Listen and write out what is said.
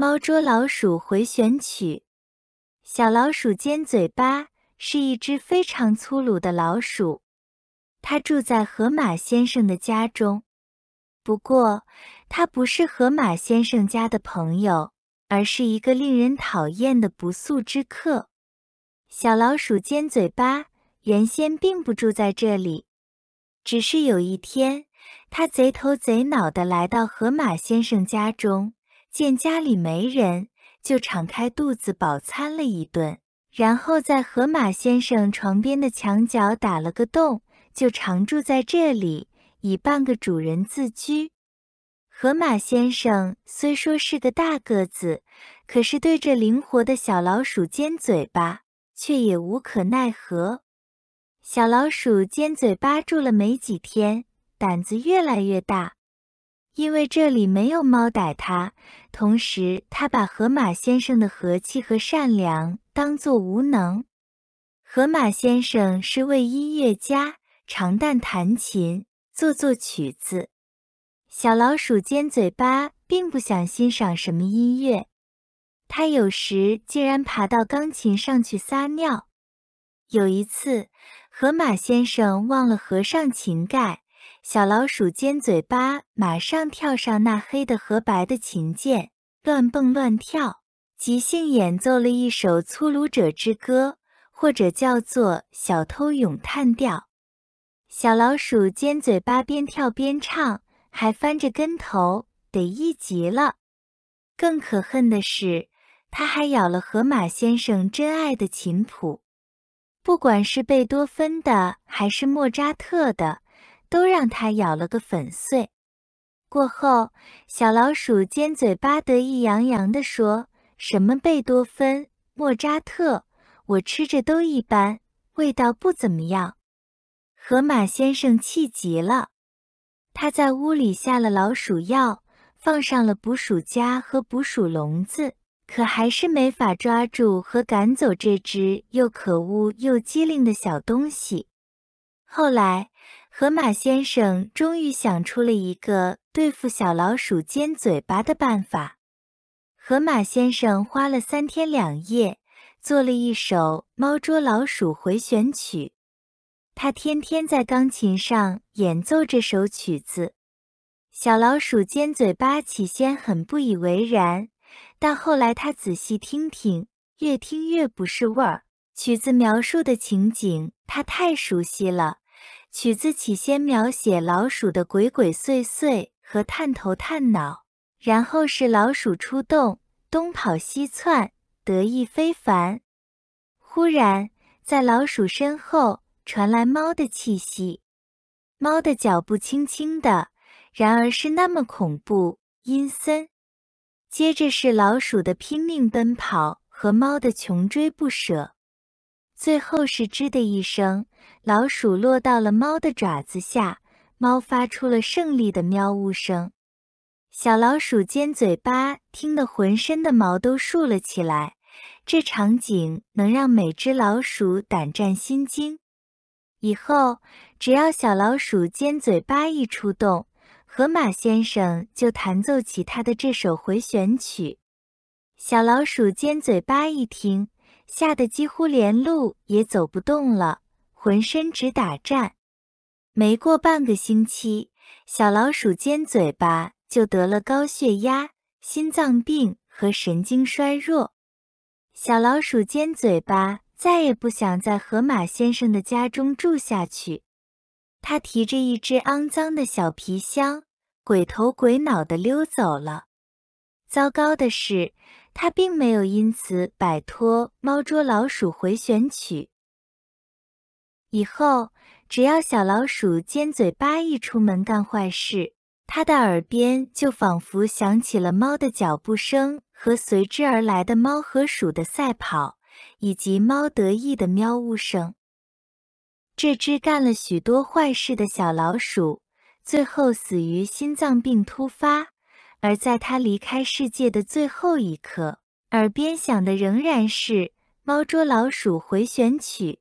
《猫捉老鼠》回旋曲。小老鼠尖嘴巴是一只非常粗鲁的老鼠，它住在河马先生的家中。不过，它不是河马先生家的朋友，而是一个令人讨厌的不速之客。小老鼠尖嘴巴原先并不住在这里，只是有一天，它贼头贼脑的来到河马先生家中。见家里没人，就敞开肚子饱餐了一顿，然后在河马先生床边的墙角打了个洞，就常住在这里，以半个主人自居。河马先生虽说是个大个子，可是对着灵活的小老鼠尖嘴巴，却也无可奈何。小老鼠尖嘴巴住了没几天，胆子越来越大。因为这里没有猫逮他，同时他把河马先生的和气和善良当做无能。河马先生是位音乐家，常弹弹琴，做做曲子。小老鼠尖嘴巴并不想欣赏什么音乐，它有时竟然爬到钢琴上去撒尿。有一次，河马先生忘了合上琴盖。小老鼠尖嘴巴马上跳上那黑的和白的琴键，乱蹦乱跳，即兴演奏了一首《粗鲁者之歌》，或者叫做《小偷咏叹调》。小老鼠尖嘴巴边跳边唱，还翻着跟头，得意极了。更可恨的是，他还咬了河马先生珍爱的琴谱，不管是贝多芬的还是莫扎特的。都让它咬了个粉碎。过后，小老鼠尖嘴巴得意洋洋地说：“什么贝多芬、莫扎特，我吃着都一般，味道不怎么样。”河马先生气极了，他在屋里下了老鼠药，放上了捕鼠夹和捕鼠笼子，可还是没法抓住和赶走这只又可恶又机灵的小东西。后来。河马先生终于想出了一个对付小老鼠尖嘴巴的办法。河马先生花了三天两夜做了一首《猫捉老鼠回旋曲》，他天天在钢琴上演奏这首曲子。小老鼠尖嘴巴起先很不以为然，但后来他仔细听听，越听越不是味儿。曲子描述的情景，他太熟悉了。曲子起先描写老鼠的鬼鬼祟祟和探头探脑，然后是老鼠出洞，东跑西窜，得意非凡。忽然，在老鼠身后传来猫的气息，猫的脚步轻轻的，然而是那么恐怖阴森。接着是老鼠的拼命奔跑和猫的穷追不舍。最后是吱的一声，老鼠落到了猫的爪子下，猫发出了胜利的喵呜声。小老鼠尖嘴巴听得浑身的毛都竖了起来，这场景能让每只老鼠胆战心惊。以后只要小老鼠尖嘴巴一出动，河马先生就弹奏起他的这首回旋曲。小老鼠尖嘴巴一听。吓得几乎连路也走不动了，浑身直打颤。没过半个星期，小老鼠尖嘴巴就得了高血压、心脏病和神经衰弱。小老鼠尖嘴巴再也不想在河马先生的家中住下去，他提着一只肮脏的小皮箱，鬼头鬼脑地溜走了。糟糕的是。他并没有因此摆脱猫捉老鼠回旋曲。以后，只要小老鼠尖嘴巴一出门干坏事，他的耳边就仿佛响起了猫的脚步声和随之而来的猫和鼠的赛跑，以及猫得意的喵呜声。这只干了许多坏事的小老鼠，最后死于心脏病突发。而在他离开世界的最后一刻，耳边响的仍然是《猫捉老鼠》回旋曲。